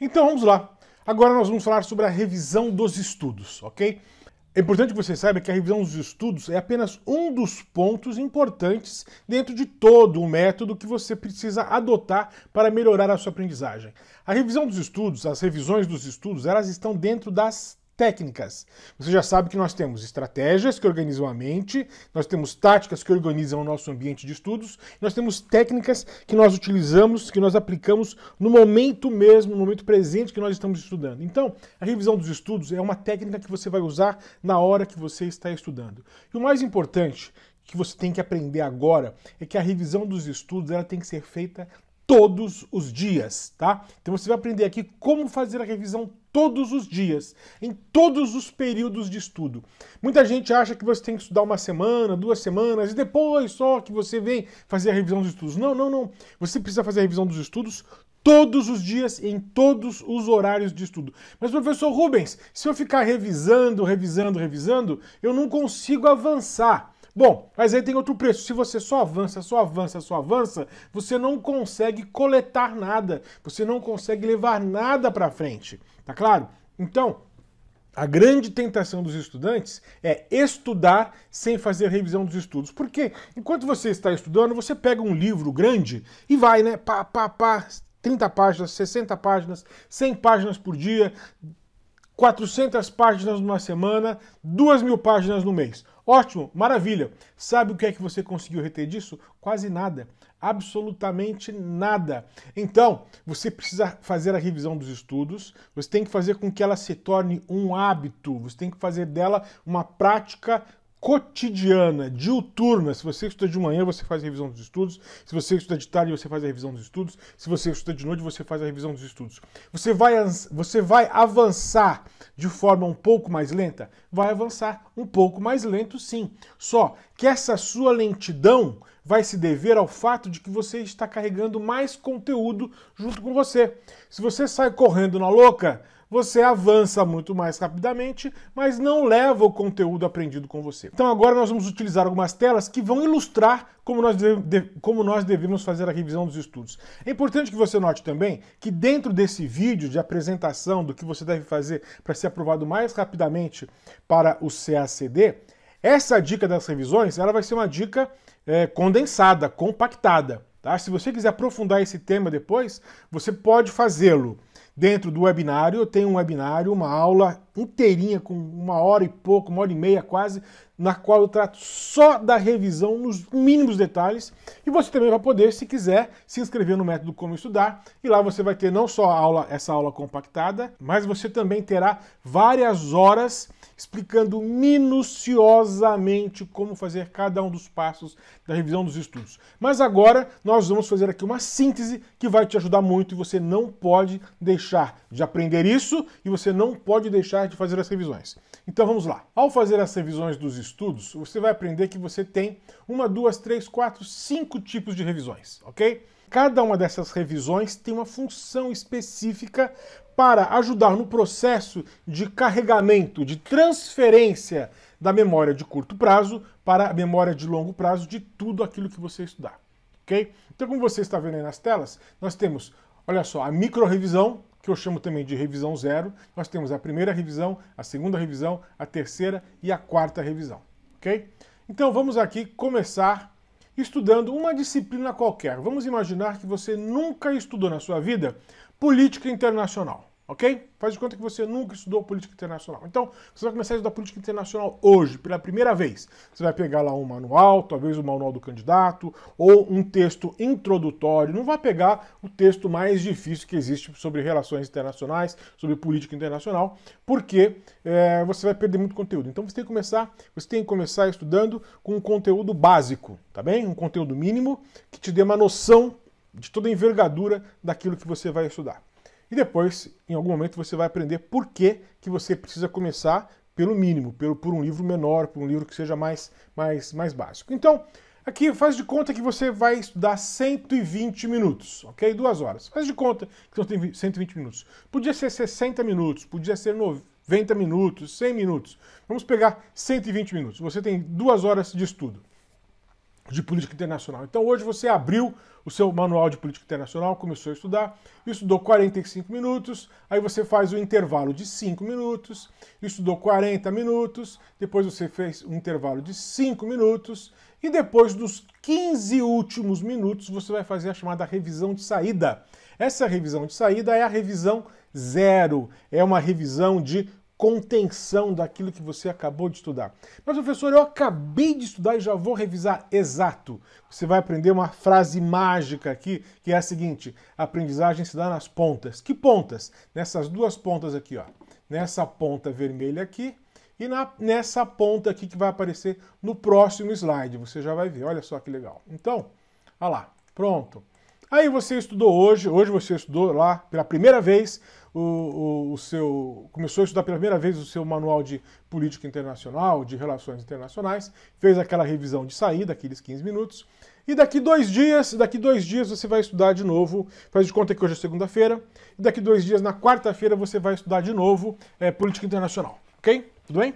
Então vamos lá. Agora nós vamos falar sobre a revisão dos estudos, ok? É importante que vocês saibam que a revisão dos estudos é apenas um dos pontos importantes dentro de todo o método que você precisa adotar para melhorar a sua aprendizagem. A revisão dos estudos, as revisões dos estudos, elas estão dentro das técnicas. Você já sabe que nós temos estratégias que organizam a mente, nós temos táticas que organizam o nosso ambiente de estudos, nós temos técnicas que nós utilizamos, que nós aplicamos no momento mesmo, no momento presente que nós estamos estudando. Então, a revisão dos estudos é uma técnica que você vai usar na hora que você está estudando. E o mais importante que você tem que aprender agora é que a revisão dos estudos ela tem que ser feita todos os dias, tá? Então você vai aprender aqui como fazer a revisão todos os dias, em todos os períodos de estudo. Muita gente acha que você tem que estudar uma semana, duas semanas e depois só que você vem fazer a revisão dos estudos. Não, não, não. Você precisa fazer a revisão dos estudos todos os dias, em todos os horários de estudo. Mas, professor Rubens, se eu ficar revisando, revisando, revisando, eu não consigo avançar. Bom, mas aí tem outro preço. Se você só avança, só avança, só avança, você não consegue coletar nada, você não consegue levar nada para frente. Tá claro? Então, a grande tentação dos estudantes é estudar sem fazer revisão dos estudos. Porque enquanto você está estudando, você pega um livro grande e vai, né? Pá, pá, pá, 30 páginas, 60 páginas, 100 páginas por dia, 400 páginas numa semana, 2 mil páginas no mês. Ótimo, maravilha. Sabe o que é que você conseguiu reter disso? Quase nada. Absolutamente nada. Então, você precisa fazer a revisão dos estudos, você tem que fazer com que ela se torne um hábito, você tem que fazer dela uma prática cotidiana, diuturna. Se você estuda de manhã, você faz a revisão dos estudos. Se você estuda de tarde, você faz a revisão dos estudos. Se você estuda de noite, você faz a revisão dos estudos. Você vai, você vai avançar de forma um pouco mais lenta? Vai avançar um pouco mais lento, sim. Só que essa sua lentidão vai se dever ao fato de que você está carregando mais conteúdo junto com você. Se você sai correndo na louca, você avança muito mais rapidamente, mas não leva o conteúdo aprendido com você. Então agora nós vamos utilizar algumas telas que vão ilustrar como nós, como nós devemos fazer a revisão dos estudos. É importante que você note também que dentro desse vídeo de apresentação do que você deve fazer para ser aprovado mais rapidamente para o CACD, essa dica das revisões ela vai ser uma dica é, condensada, compactada. Tá? Se você quiser aprofundar esse tema depois, você pode fazê-lo Dentro do webinário, eu tenho um webinário, uma aula inteirinha, com uma hora e pouco, uma hora e meia quase, na qual eu trato só da revisão nos mínimos detalhes. E você também vai poder, se quiser, se inscrever no método Como Estudar. E lá você vai ter não só aula, essa aula compactada, mas você também terá várias horas explicando minuciosamente como fazer cada um dos passos da revisão dos estudos. Mas agora nós vamos fazer aqui uma síntese que vai te ajudar muito e você não pode deixar de aprender isso e você não pode deixar de fazer as revisões. Então vamos lá. Ao fazer as revisões dos estudos, você vai aprender que você tem uma, duas, três, quatro, cinco tipos de revisões, ok? Cada uma dessas revisões tem uma função específica para ajudar no processo de carregamento, de transferência da memória de curto prazo para a memória de longo prazo de tudo aquilo que você estudar, ok? Então, como você está vendo aí nas telas, nós temos, olha só, a micro revisão, que eu chamo também de revisão zero. Nós temos a primeira revisão, a segunda revisão, a terceira e a quarta revisão, ok? Então vamos aqui começar estudando uma disciplina qualquer. Vamos imaginar que você nunca estudou na sua vida política internacional. Ok? Faz de conta que você nunca estudou política internacional. Então, você vai começar a estudar política internacional hoje, pela primeira vez. Você vai pegar lá um manual, talvez o manual do candidato, ou um texto introdutório. Não vai pegar o texto mais difícil que existe sobre relações internacionais, sobre política internacional, porque é, você vai perder muito conteúdo. Então, você tem que começar, você tem que começar estudando com um conteúdo básico, tá bem? Um conteúdo mínimo que te dê uma noção de toda a envergadura daquilo que você vai estudar. E depois, em algum momento, você vai aprender por que, que você precisa começar pelo mínimo, pelo, por um livro menor, por um livro que seja mais, mais, mais básico. Então, aqui faz de conta que você vai estudar 120 minutos, ok? Duas horas. Faz de conta que você tem 120 minutos. Podia ser 60 minutos, podia ser 90 minutos, 100 minutos. Vamos pegar 120 minutos. Você tem duas horas de estudo de política internacional. Então hoje você abriu o seu manual de política internacional, começou a estudar, estudou 45 minutos, aí você faz o um intervalo de 5 minutos, estudou 40 minutos, depois você fez um intervalo de 5 minutos e depois dos 15 últimos minutos você vai fazer a chamada revisão de saída. Essa revisão de saída é a revisão zero, é uma revisão de contenção daquilo que você acabou de estudar. Mas, professor, eu acabei de estudar e já vou revisar. Exato. Você vai aprender uma frase mágica aqui, que é a seguinte: a aprendizagem se dá nas pontas. Que pontas? Nessas duas pontas aqui, ó. Nessa ponta vermelha aqui e na, nessa ponta aqui que vai aparecer no próximo slide. Você já vai ver. Olha só que legal. Então, olha lá. Pronto. Aí você estudou hoje, hoje você estudou lá pela primeira vez o, o, o, seu. começou a estudar pela primeira vez o seu manual de política internacional, de relações internacionais, fez aquela revisão de saída, aqueles 15 minutos, e daqui dois dias, daqui dois dias você vai estudar de novo, faz de conta que hoje é segunda-feira, e daqui dois dias, na quarta-feira, você vai estudar de novo é, política internacional, ok? Tudo bem?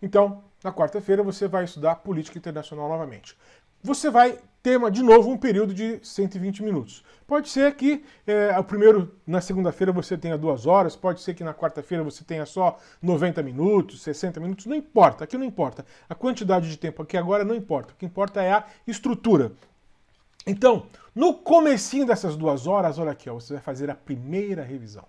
Então, na quarta-feira você vai estudar política internacional novamente você vai ter de novo um período de 120 minutos. Pode ser que é, o primeiro na segunda-feira você tenha duas horas, pode ser que na quarta-feira você tenha só 90 minutos, 60 minutos, não importa, aqui não importa. A quantidade de tempo aqui agora não importa, o que importa é a estrutura. Então, no comecinho dessas duas horas, olha aqui, ó, você vai fazer a primeira revisão.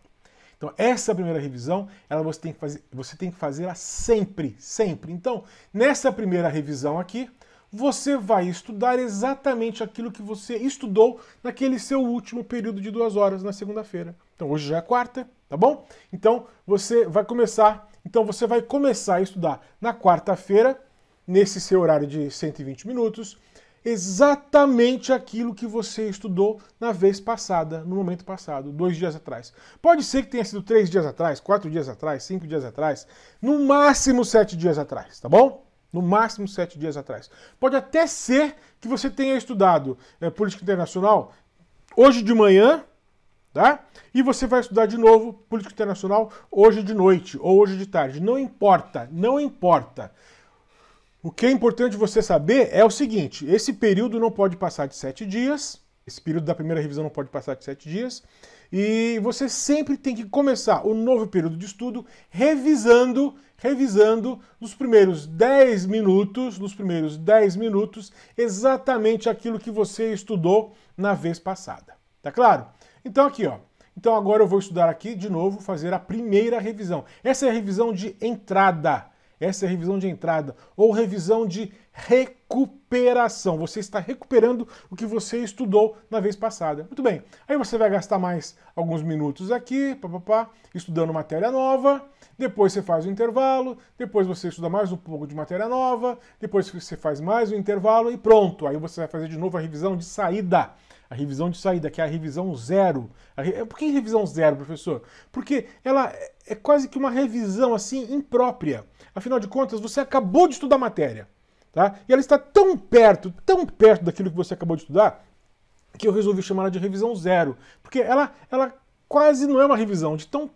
Então, essa primeira revisão, ela você tem que fazer, você tem que fazer sempre, sempre. Então, nessa primeira revisão aqui, você vai estudar exatamente aquilo que você estudou naquele seu último período de duas horas na segunda-feira. Então hoje já é quarta, tá bom? Então você vai começar, então você vai começar a estudar na quarta-feira, nesse seu horário de 120 minutos, exatamente aquilo que você estudou na vez passada, no momento passado, dois dias atrás. Pode ser que tenha sido três dias atrás, quatro dias atrás, cinco dias atrás, no máximo sete dias atrás, tá bom? No máximo sete dias atrás. Pode até ser que você tenha estudado é, política internacional hoje de manhã, tá? E você vai estudar de novo política internacional hoje de noite ou hoje de tarde. Não importa, não importa. O que é importante você saber é o seguinte: esse período não pode passar de sete dias esse período da primeira revisão não pode passar de sete dias. E você sempre tem que começar o novo período de estudo revisando, revisando nos primeiros 10 minutos, nos primeiros 10 minutos, exatamente aquilo que você estudou na vez passada. Tá claro? Então aqui, ó. Então agora eu vou estudar aqui de novo, fazer a primeira revisão. Essa é a revisão de entrada. Essa é a revisão de entrada ou revisão de recuperação. Você está recuperando o que você estudou na vez passada. Muito bem. Aí você vai gastar mais alguns minutos aqui, estudando matéria nova. Depois você faz o intervalo, depois você estuda mais um pouco de matéria nova, depois você faz mais um intervalo e pronto. Aí você vai fazer de novo a revisão de saída. A revisão de saída, que é a revisão zero. A re... Por que revisão zero, professor? Porque ela é, é quase que uma revisão assim imprópria. Afinal de contas, você acabou de estudar a matéria. Tá? E ela está tão perto, tão perto daquilo que você acabou de estudar, que eu resolvi chamar ela de revisão zero. Porque ela, ela quase não é uma revisão, de tão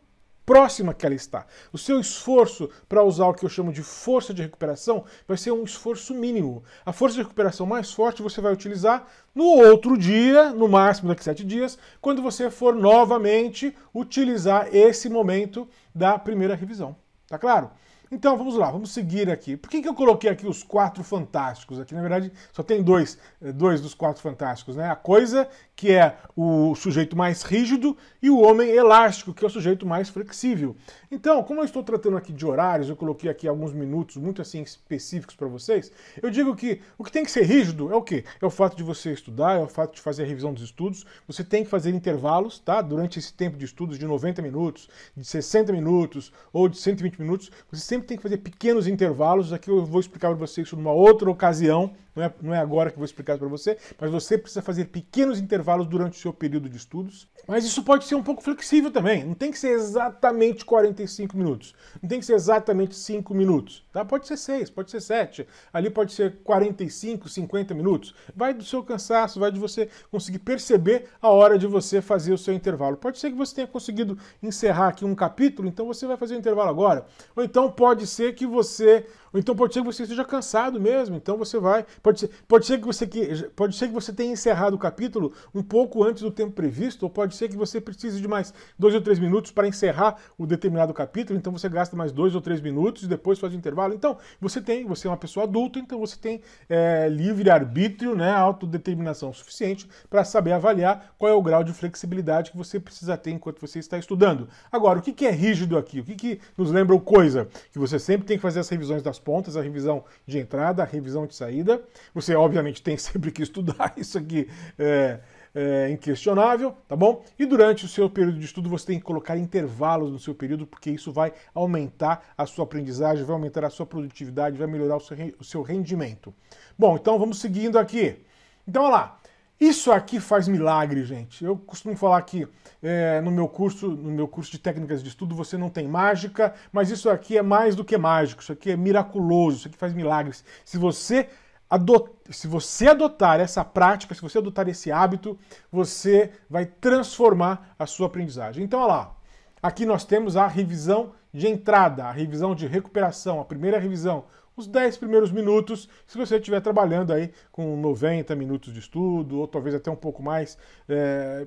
próxima que ela está. O seu esforço para usar o que eu chamo de força de recuperação vai ser um esforço mínimo. A força de recuperação mais forte você vai utilizar no outro dia, no máximo daqui a sete dias, quando você for novamente utilizar esse momento da primeira revisão. Tá claro? Então vamos lá, vamos seguir aqui. Por que, que eu coloquei aqui os quatro fantásticos? Aqui na verdade só tem dois, eh, dois dos quatro fantásticos, né? A coisa que é o sujeito mais rígido, e o homem elástico, que é o sujeito mais flexível. Então, como eu estou tratando aqui de horários, eu coloquei aqui alguns minutos muito assim específicos para vocês, eu digo que o que tem que ser rígido é o quê? É o fato de você estudar, é o fato de fazer a revisão dos estudos, você tem que fazer intervalos, tá? Durante esse tempo de estudos de 90 minutos, de 60 minutos ou de 120 minutos, você sempre tem que fazer pequenos intervalos, aqui eu vou explicar para vocês isso numa outra ocasião, não é, não é agora que vou explicar para você, mas você precisa fazer pequenos intervalos durante o seu período de estudos. Mas isso pode ser um pouco flexível também, não tem que ser exatamente 45 minutos, não tem que ser exatamente 5 minutos, tá? Pode ser 6, pode ser 7, ali pode ser 45, 50 minutos. Vai do seu cansaço, vai de você conseguir perceber a hora de você fazer o seu intervalo. Pode ser que você tenha conseguido encerrar aqui um capítulo, então você vai fazer o intervalo agora. Ou então pode ser que você então pode ser que você esteja cansado mesmo, então você vai. Pode ser, pode ser, que, você, pode ser que você tenha encerrado o capítulo um pouco antes do tempo previsto, ou pode ser que você precise de mais dois ou três minutos para encerrar o determinado capítulo, então você gasta mais dois ou três minutos e depois faz intervalo. Então, você tem, você é uma pessoa adulta, então você tem é, livre-arbítrio, né, autodeterminação suficiente para saber avaliar qual é o grau de flexibilidade que você precisa ter enquanto você está estudando. Agora, o que, que é rígido aqui? O que, que nos lembra coisa? Que você sempre tem que fazer as revisões das pontas, a revisão de entrada, a revisão de saída. Você, obviamente, tem sempre que estudar, isso aqui é, é inquestionável, tá bom? E durante o seu período de estudo, você tem que colocar intervalos no seu período, porque isso vai aumentar a sua aprendizagem, vai aumentar a sua produtividade, vai melhorar o seu, o seu rendimento. Bom, então vamos seguindo aqui. Então, olha lá. Isso aqui faz milagre, gente. Eu costumo falar que é, no meu curso, no meu curso de técnicas de estudo, você não tem mágica, mas isso aqui é mais do que mágico, isso aqui é miraculoso, isso aqui faz milagres. Se você adotar, se você adotar essa prática, se você adotar esse hábito, você vai transformar a sua aprendizagem. Então, olha lá. Aqui nós temos a revisão de entrada, a revisão de recuperação, a primeira revisão, os 10 primeiros minutos, se você estiver trabalhando aí com 90 minutos de estudo, ou talvez até um pouco mais, é,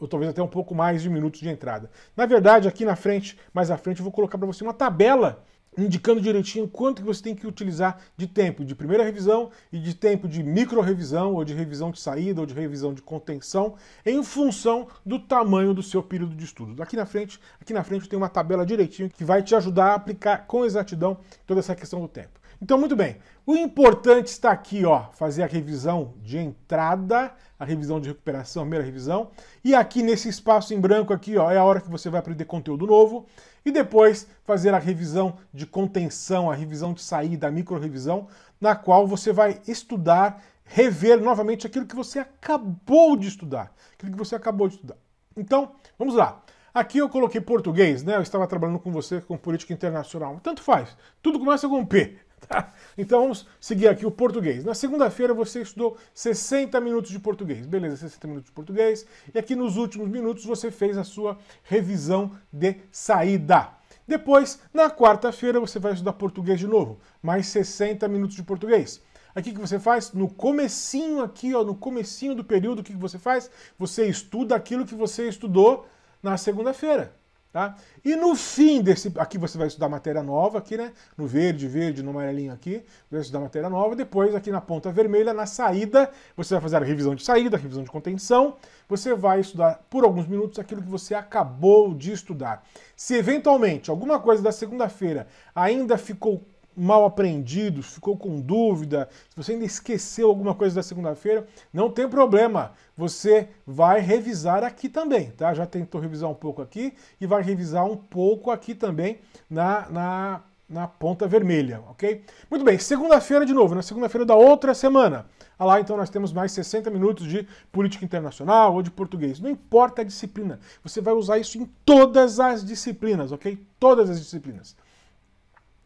ou talvez até um pouco mais de minutos de entrada. Na verdade, aqui na frente, mais à frente, eu vou colocar para você uma tabela indicando direitinho quanto que você tem que utilizar de tempo de primeira revisão e de tempo de micro-revisão, ou de revisão de saída, ou de revisão de contenção, em função do tamanho do seu período de estudo. Daqui na frente, aqui na frente tem uma tabela direitinho que vai te ajudar a aplicar com exatidão toda essa questão do tempo. Então, muito bem. O importante está aqui, ó, fazer a revisão de entrada, a revisão de recuperação, a primeira revisão. E aqui nesse espaço em branco aqui, ó, é a hora que você vai aprender conteúdo novo. E depois fazer a revisão de contenção, a revisão de saída, a micro-revisão, na qual você vai estudar, rever novamente aquilo que você acabou de estudar. Aquilo que você acabou de estudar. Então, vamos lá. Aqui eu coloquei português, né? Eu estava trabalhando com você com política internacional. Tanto faz. Tudo começa com P. Tá? Então vamos seguir aqui o português. Na segunda-feira você estudou 60 minutos de português. Beleza, 60 minutos de português. E aqui nos últimos minutos você fez a sua revisão de saída. Depois, na quarta-feira, você vai estudar português de novo. Mais 60 minutos de português. Aqui que você faz? No comecinho aqui, ó, no comecinho do período, o que, que você faz? Você estuda aquilo que você estudou na segunda-feira. Tá? E no fim desse. Aqui você vai estudar matéria nova, aqui, né? No verde, verde, no amarelinho aqui, você vai estudar matéria nova. Depois, aqui na ponta vermelha, na saída, você vai fazer a revisão de saída, a revisão de contenção. Você vai estudar por alguns minutos aquilo que você acabou de estudar. Se eventualmente alguma coisa da segunda-feira ainda ficou mal aprendidos, ficou com dúvida, se você ainda esqueceu alguma coisa da segunda-feira, não tem problema. Você vai revisar aqui também, tá? Já tentou revisar um pouco aqui e vai revisar um pouco aqui também na, na, na ponta vermelha, ok? Muito bem, segunda-feira de novo, na segunda-feira da outra semana. Ah lá, então nós temos mais 60 minutos de política internacional ou de português. Não importa a disciplina, você vai usar isso em todas as disciplinas, ok? Todas as disciplinas.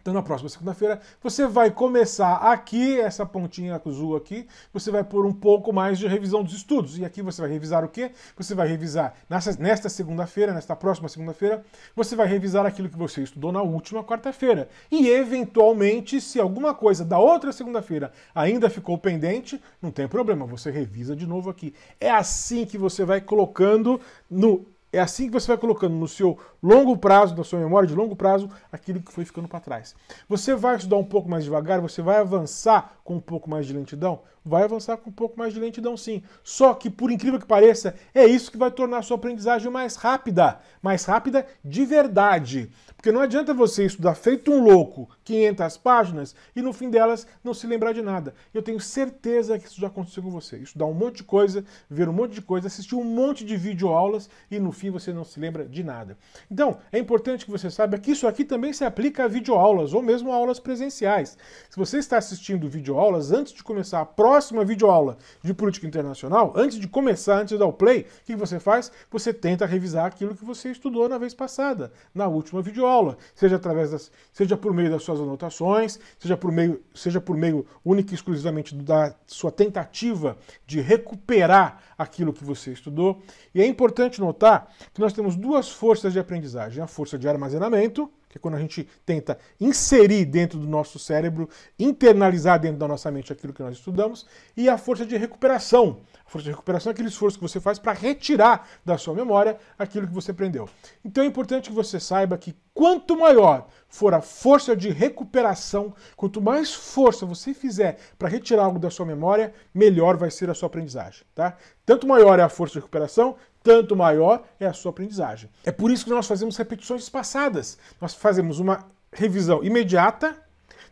Então, na próxima segunda-feira, você vai começar aqui, essa pontinha azul aqui, você vai pôr um pouco mais de revisão dos estudos. E aqui você vai revisar o quê? Você vai revisar, nessa, nesta segunda-feira, nesta próxima segunda-feira, você vai revisar aquilo que você estudou na última quarta-feira. E, eventualmente, se alguma coisa da outra segunda-feira ainda ficou pendente, não tem problema, você revisa de novo aqui. É assim que você vai colocando no é assim que você vai colocando no seu longo prazo, na sua memória de longo prazo, aquilo que foi ficando para trás. Você vai estudar um pouco mais devagar, você vai avançar com um pouco mais de lentidão? Vai avançar com um pouco mais de lentidão, sim. Só que, por incrível que pareça, é isso que vai tornar a sua aprendizagem mais rápida. Mais rápida de verdade. Porque não adianta você estudar feito um louco 500 páginas e no fim delas não se lembrar de nada. Eu tenho certeza que isso já aconteceu com você. Estudar um monte de coisa, ver um monte de coisa, assistir um monte de videoaulas e no fim você não se lembra de nada. Então, é importante que você saiba que isso aqui também se aplica a videoaulas ou mesmo a aulas presenciais. Se você está assistindo videoaulas, antes de começar a próxima videoaula de política internacional, antes de começar, antes de dar o play, o que você faz? Você tenta revisar aquilo que você estudou na vez passada, na última videoaula aula, seja através das, seja por meio das suas anotações, seja por meio, seja por meio única e exclusivamente da sua tentativa de recuperar aquilo que você estudou. E é importante notar que nós temos duas forças de aprendizagem, a força de armazenamento, que é quando a gente tenta inserir dentro do nosso cérebro, internalizar dentro da nossa mente aquilo que nós estudamos, e a força de recuperação, força de recuperação é aquele esforço que você faz para retirar da sua memória aquilo que você aprendeu. Então é importante que você saiba que quanto maior for a força de recuperação, quanto mais força você fizer para retirar algo da sua memória, melhor vai ser a sua aprendizagem, tá? Tanto maior é a força de recuperação, tanto maior é a sua aprendizagem. É por isso que nós fazemos repetições passadas, Nós fazemos uma revisão imediata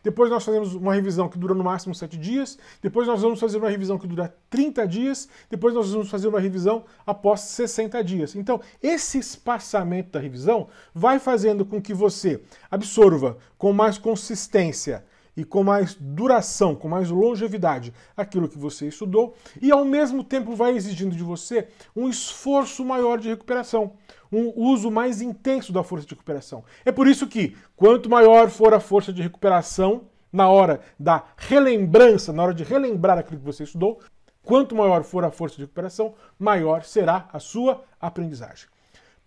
depois nós fazemos uma revisão que dura no máximo 7 dias. Depois nós vamos fazer uma revisão que dura 30 dias. Depois nós vamos fazer uma revisão após 60 dias. Então, esse espaçamento da revisão vai fazendo com que você absorva com mais consistência e com mais duração, com mais longevidade aquilo que você estudou, e ao mesmo tempo vai exigindo de você um esforço maior de recuperação, um uso mais intenso da força de recuperação. É por isso que, quanto maior for a força de recuperação, na hora da relembrança, na hora de relembrar aquilo que você estudou, quanto maior for a força de recuperação, maior será a sua aprendizagem.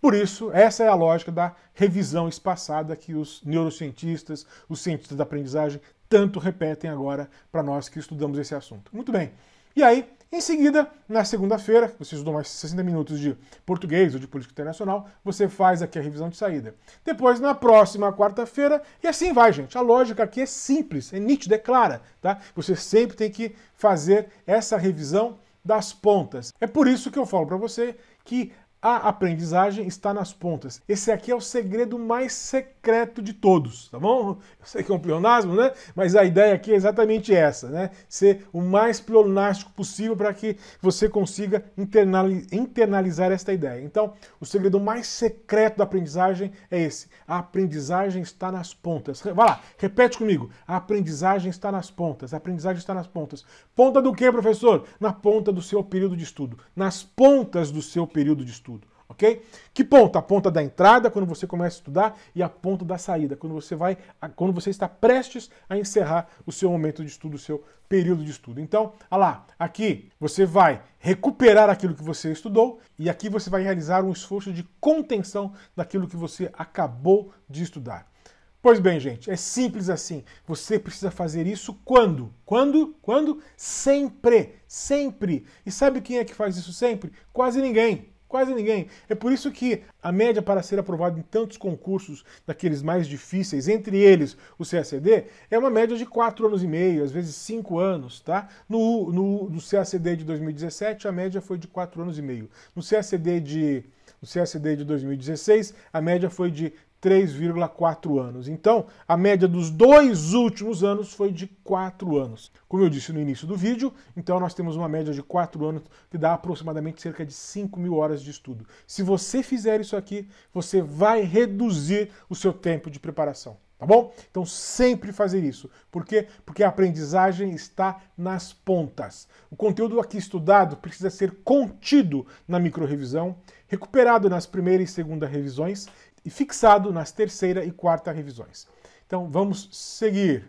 Por isso, essa é a lógica da revisão espaçada que os neurocientistas, os cientistas da aprendizagem tanto repetem agora para nós que estudamos esse assunto. Muito bem. E aí, em seguida, na segunda-feira, você estudou mais 60 minutos de português ou de política internacional, você faz aqui a revisão de saída. Depois, na próxima quarta-feira, e assim vai, gente. A lógica aqui é simples, é nítida, é clara, tá? Você sempre tem que fazer essa revisão das pontas. É por isso que eu falo para você que a aprendizagem está nas pontas. Esse aqui é o segredo mais secreto de todos, tá bom? Eu sei que é um pleonasmo, né? Mas a ideia aqui é exatamente essa, né? Ser o mais pleonástico possível para que você consiga internalizar esta ideia. Então, o segredo mais secreto da aprendizagem é esse. A aprendizagem está nas pontas. Vai lá, repete comigo. A aprendizagem está nas pontas. A aprendizagem está nas pontas. Ponta do que, professor? Na ponta do seu período de estudo. Nas pontas do seu período de estudo ok? Que ponta? A ponta da entrada, quando você começa a estudar, e a ponta da saída, quando você vai, quando você está prestes a encerrar o seu momento de estudo, o seu período de estudo. Então, olha lá, aqui você vai recuperar aquilo que você estudou e aqui você vai realizar um esforço de contenção daquilo que você acabou de estudar. Pois bem, gente, é simples assim. Você precisa fazer isso quando? Quando? Quando? Sempre, sempre. E sabe quem é que faz isso sempre? Quase ninguém. Quase ninguém. É por isso que a média para ser aprovado em tantos concursos daqueles mais difíceis, entre eles o CACD, é uma média de 4 anos e meio, às vezes 5 anos, tá? No, no, no CACD de 2017, a média foi de 4 anos e meio. No CACD de, no CACD de 2016, a média foi de 3,4 anos. Então, a média dos dois últimos anos foi de 4 anos. Como eu disse no início do vídeo, então nós temos uma média de 4 anos que dá aproximadamente cerca de 5 mil horas de estudo. Se você fizer isso aqui, você vai reduzir o seu tempo de preparação. Tá bom? Então sempre fazer isso. Por quê? Porque a aprendizagem está nas pontas. O conteúdo aqui estudado precisa ser contido na microrevisão, recuperado nas primeira e segunda revisões fixado nas terceira e quarta revisões. Então vamos seguir.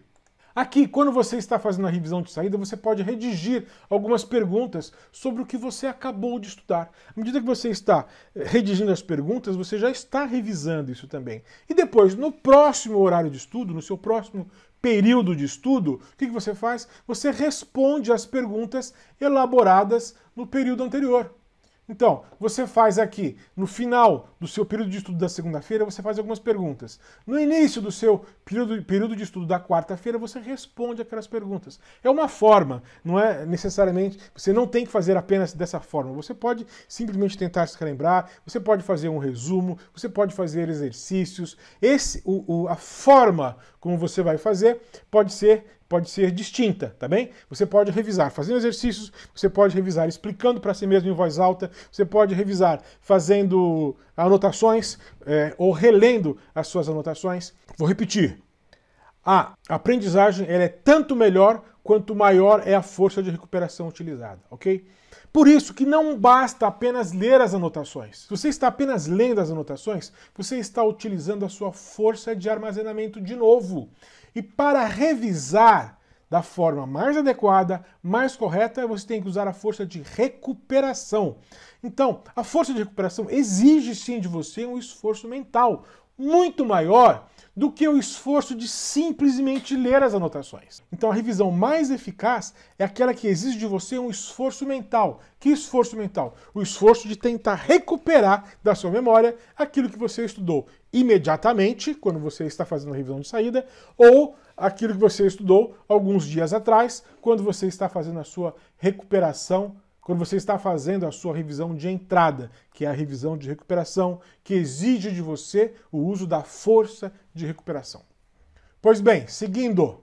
Aqui, quando você está fazendo a revisão de saída, você pode redigir algumas perguntas sobre o que você acabou de estudar. À medida que você está eh, redigindo as perguntas, você já está revisando isso também. E depois, no próximo horário de estudo, no seu próximo período de estudo, o que você faz? Você responde as perguntas elaboradas no período anterior. Então, você faz aqui no final do seu período de estudo da segunda-feira, você faz algumas perguntas. No início do seu período, período de estudo da quarta-feira, você responde aquelas perguntas. É uma forma, não é necessariamente. Você não tem que fazer apenas dessa forma. Você pode simplesmente tentar se lembrar você pode fazer um resumo, você pode fazer exercícios. Esse, o, o, a forma como você vai fazer pode ser pode ser distinta, tá bem? Você pode revisar fazendo exercícios, você pode revisar explicando para si mesmo em voz alta, você pode revisar fazendo anotações é, ou relendo as suas anotações. Vou repetir. A aprendizagem ela é tanto melhor quanto maior é a força de recuperação utilizada, ok? Por isso que não basta apenas ler as anotações. Se você está apenas lendo as anotações, você está utilizando a sua força de armazenamento de novo. E para revisar da forma mais adequada, mais correta, você tem que usar a força de recuperação. Então, a força de recuperação exige sim de você um esforço mental muito maior do que o esforço de simplesmente ler as anotações. Então, a revisão mais eficaz é aquela que exige de você um esforço mental. Que esforço mental? O esforço de tentar recuperar da sua memória aquilo que você estudou imediatamente, quando você está fazendo a revisão de saída, ou aquilo que você estudou alguns dias atrás, quando você está fazendo a sua recuperação quando você está fazendo a sua revisão de entrada, que é a revisão de recuperação, que exige de você o uso da força de recuperação. Pois bem, seguindo.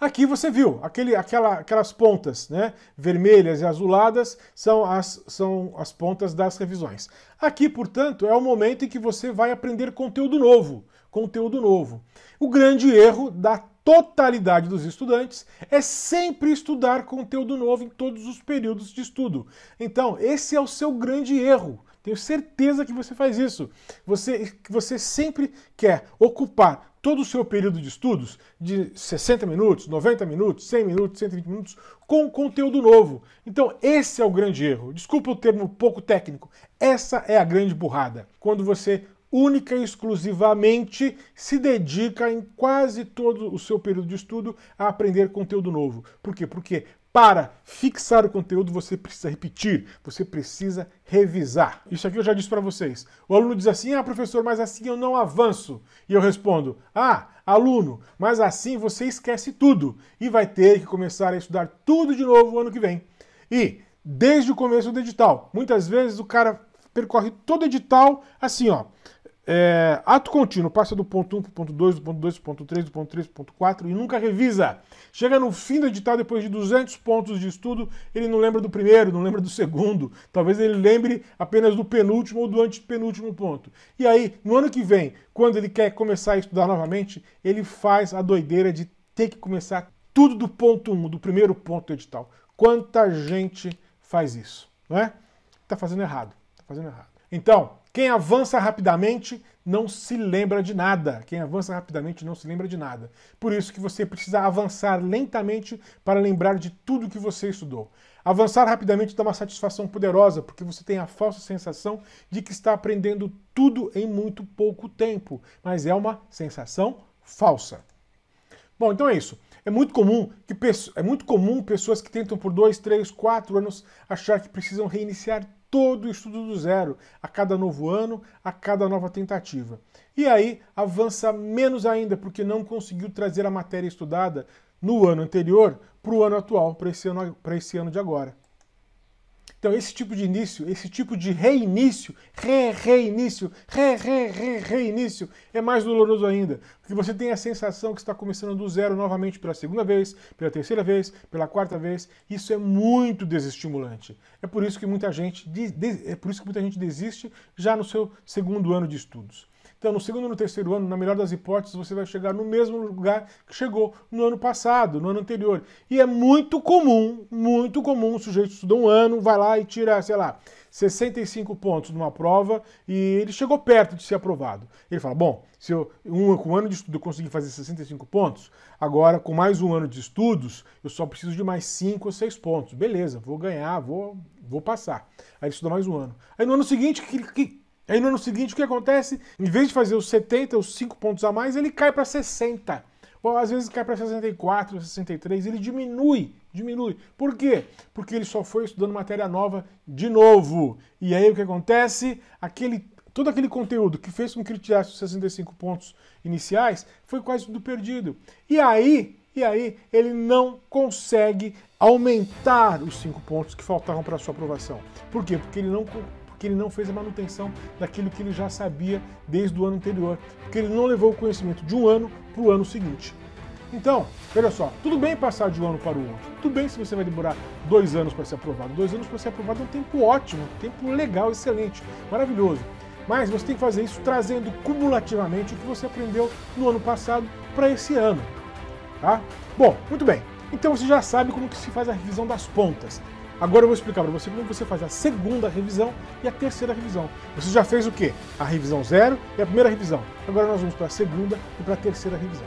Aqui você viu, aquele, aquela, aquelas pontas né, vermelhas e azuladas são as, são as pontas das revisões. Aqui, portanto, é o momento em que você vai aprender conteúdo novo. Conteúdo novo. O grande erro da totalidade dos estudantes é sempre estudar conteúdo novo em todos os períodos de estudo. Então, esse é o seu grande erro. Tenho certeza que você faz isso. Você, você sempre quer ocupar todo o seu período de estudos, de 60 minutos, 90 minutos, 100 minutos, 120 minutos, com conteúdo novo. Então, esse é o grande erro. Desculpa o termo pouco técnico. Essa é a grande burrada. Quando você única e exclusivamente se dedica em quase todo o seu período de estudo a aprender conteúdo novo. Por quê? Porque para fixar o conteúdo você precisa repetir, você precisa revisar. Isso aqui eu já disse para vocês. O aluno diz assim: "Ah, professor, mas assim eu não avanço". E eu respondo: "Ah, aluno, mas assim você esquece tudo e vai ter que começar a estudar tudo de novo o ano que vem". E desde o começo do edital. Muitas vezes o cara percorre todo o edital assim, ó. É, ato contínuo, passa do ponto 1 para o ponto 2, do ponto 2 para o ponto 3, do ponto 3 para o ponto 4 e nunca revisa. Chega no fim do edital, depois de 200 pontos de estudo, ele não lembra do primeiro, não lembra do segundo. Talvez ele lembre apenas do penúltimo ou do antepenúltimo ponto. E aí, no ano que vem, quando ele quer começar a estudar novamente, ele faz a doideira de ter que começar tudo do ponto 1, do primeiro ponto do edital. Quanta gente faz isso, não é? Tá fazendo errado, tá fazendo errado. Então, quem avança rapidamente não se lembra de nada. Quem avança rapidamente não se lembra de nada. Por isso que você precisa avançar lentamente para lembrar de tudo que você estudou. Avançar rapidamente dá uma satisfação poderosa, porque você tem a falsa sensação de que está aprendendo tudo em muito pouco tempo, mas é uma sensação falsa. Bom, então é isso. É muito comum que é muito comum pessoas que tentam por dois, três, quatro anos achar que precisam reiniciar todo o estudo do zero, a cada novo ano, a cada nova tentativa. E aí avança menos ainda, porque não conseguiu trazer a matéria estudada no ano anterior para o ano atual, para esse, ano, esse ano de agora. Então, esse tipo de início, esse tipo de reinício, re, reinício, re, re, re, reinício, é mais doloroso ainda. Porque você tem a sensação que está começando do zero novamente pela segunda vez, pela terceira vez, pela quarta vez. Isso é muito desestimulante. É por isso que muita gente, é por isso que muita gente desiste já no seu segundo ano de estudos. Então, no segundo e no terceiro ano, na melhor das hipóteses, você vai chegar no mesmo lugar que chegou no ano passado, no ano anterior. E é muito comum, muito comum, o sujeito estuda um ano, vai lá e tira, sei lá, 65 pontos numa prova e ele chegou perto de ser aprovado. Ele fala: Bom, se eu, um, com um ano de estudo eu consegui fazer 65 pontos, agora com mais um ano de estudos eu só preciso de mais 5 ou 6 pontos. Beleza, vou ganhar, vou, vou passar. Aí ele estuda mais um ano. Aí no ano seguinte, que, que Aí no ano seguinte, o que acontece? Em vez de fazer os 70, os 5 pontos a mais, ele cai para 60. Ou às vezes cai para 64, 63, ele diminui, diminui. Por quê? Porque ele só foi estudando matéria nova de novo. E aí o que acontece? Aquele, todo aquele conteúdo que fez com que ele tirasse os 65 pontos iniciais foi quase tudo perdido. E aí, e aí ele não consegue aumentar os 5 pontos que faltavam para sua aprovação. Por quê? Porque ele não que ele não fez a manutenção daquilo que ele já sabia desde o ano anterior, porque ele não levou o conhecimento de um ano para o ano seguinte. Então, olha só, tudo bem passar de um ano para o outro, tudo bem se você vai demorar dois anos para ser aprovado. Dois anos para ser aprovado é um tempo ótimo, um tempo legal, excelente, maravilhoso. Mas você tem que fazer isso trazendo cumulativamente o que você aprendeu no ano passado para esse ano, tá? Bom, muito bem. Então você já sabe como que se faz a revisão das pontas. Agora eu vou explicar para você como você faz a segunda revisão e a terceira revisão. Você já fez o quê? A revisão zero e a primeira revisão. Agora nós vamos para a segunda e para a terceira revisão.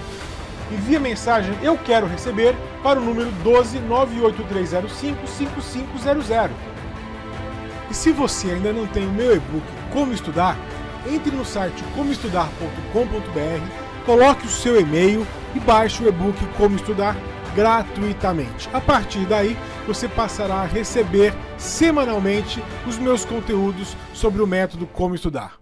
envie a mensagem Eu Quero Receber para o número 12 5500. E se você ainda não tem o meu e-book Como Estudar, entre no site comoestudar.com.br, coloque o seu e-mail e baixe o e-book Como Estudar gratuitamente. A partir daí, você passará a receber semanalmente os meus conteúdos sobre o método Como Estudar.